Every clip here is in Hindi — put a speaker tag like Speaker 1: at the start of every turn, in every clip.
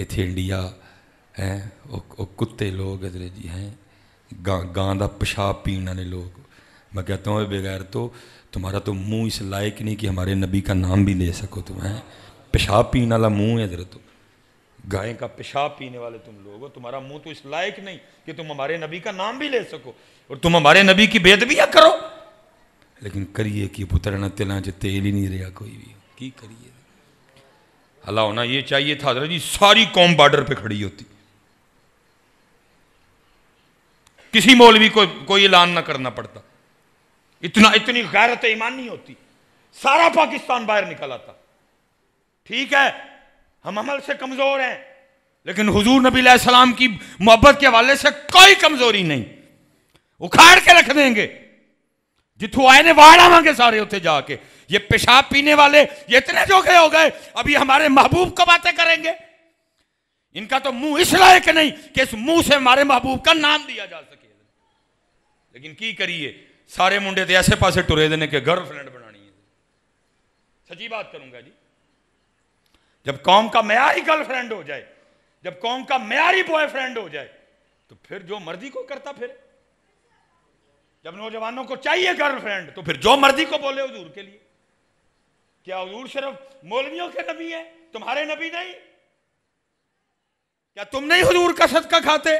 Speaker 1: इत इंडिया है कुत्ते लोग इधर जी हैं गां का पेशाब पीने वाले लोग मैं कहता हूँ बगैर तो तुम्हारा तो मुंह इस लायक नहीं कि हमारे नबी का नाम भी ले सको तुम हैं पेशाब पीने वाला मुंह है जरा तो गाय का पेशाब पीने वाले तुम लोग हो तुम्हारा मुंह तो इस लायक नहीं कि तुम हमारे नबी का नाम भी ले सको और तुम हमारे नबी की बेदबिया करो लेकिन करिए कि पुत्र न च तेल ही नहीं रहा कोई भी की करिए हला होना ये चाहिए था हजरत जी सारी कौम बॉर्डर पे खड़ी होती किसी मौलवी को कोई ऐलान ना करना पड़ता इतना इतनी गैरत ईमान नहीं होती सारा पाकिस्तान बाहर निकल आता ठीक है हम अमल से कमजोर हैं लेकिन हुजूर नबी सलाम की मोहब्बत के हवाले से कोई कमजोरी नहीं उखाड़ के रख देंगे जितू आए ने वाड़ा मांगे सारे उसे जाके ये पेशाब पीने वाले ये इतने जोखे हो गए अभी हमारे महबूब को बातें करेंगे इनका तो मुंह इस लायक नहीं कि इस मुंह से हमारे महबूब का नाम दिया जा सके लेकिन की करिए सारे मुंडे तो ऐसे पासे टुरे देने के गर्लफ्रेंड बनानी है सची बात करूंगा जी जब कौम का मैारी गर्लफ्रेंड हो जाए जब कौम का मैारी बॉयफ्रेंड हो जाए तो फिर जो मर्जी को करता फिर जब नौजवानों को चाहिए गर्लफ्रेंड तो फिर जो मर्जी को बोले हजूर के लिए क्या हजूर सिर्फ मौलवियों के नबी हैं तुम्हारे नबी नहीं क्या तुम नहीं हजूर का सदका खाते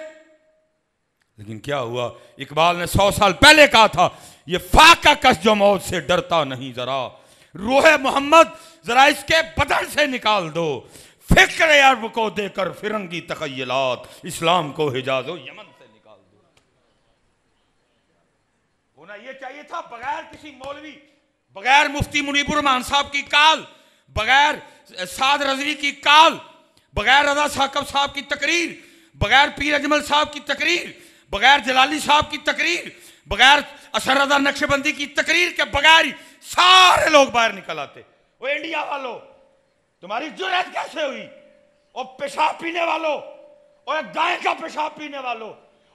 Speaker 1: लेकिन क्या हुआ इकबाल ने सौ साल पहले कहा था ये फाका कस जो मौत से डरता नहीं जरा रोहे मोहम्मद जरा इसके बदल से निकाल दो फिक्र अरब को देकर फिरंगी तखयलात इस्लाम को हिजाजो यमन से निकाल दो होना यह चाहिए था बगैर किसी मौलवी बगैर मुफ्ती मान साहब की काल बगैर साद रजवी की काल बगैर रजा साकब साहब की तकरीर बगैर पीर अजमल साहब की तकरीर बगैर जलाली साहब की तकरीर बगैर असर रजा नक्शबंदी की तकरीर के बगैर ही सारे लोग बाहर निकल आते वो इंडिया वालों तुम्हारी जुरैत कैसे हुई और पेशाब पीने वालों और गाय का पेशाब पीने वालों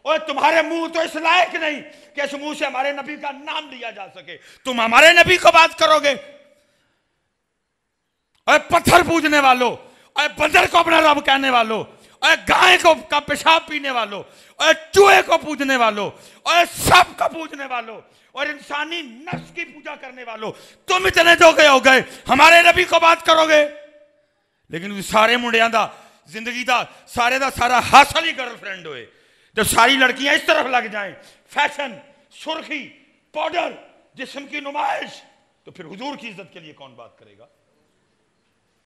Speaker 1: और तुम्हारे मुंह तो इस लायक नहीं कि इस मुंह से हमारे नबी का नाम लिया जा सके तुम हमारे नबी को बात करोगे और पत्थर पूजने वालों और बंदर को अपना रब कहने वालों और गाय को का पेशाब पीने वालों और चूहे को पूजने वालों और सब को पूजने वालों और इंसानी नफ्स की पूजा करने वालों तुम इतने जो गए हो गए हमारे नबी को बात करोगे लेकिन सारे मुंडिया का जिंदगी का सारे का सारा हासिल ही गर्लफ्रेंड होए जब सारी लड़कियां इस तरफ लग जाएं फैशन सुर्खी पाउडर जिसम की नुमाइश तो फिर हुजूर की इज्जत के लिए कौन बात करेगा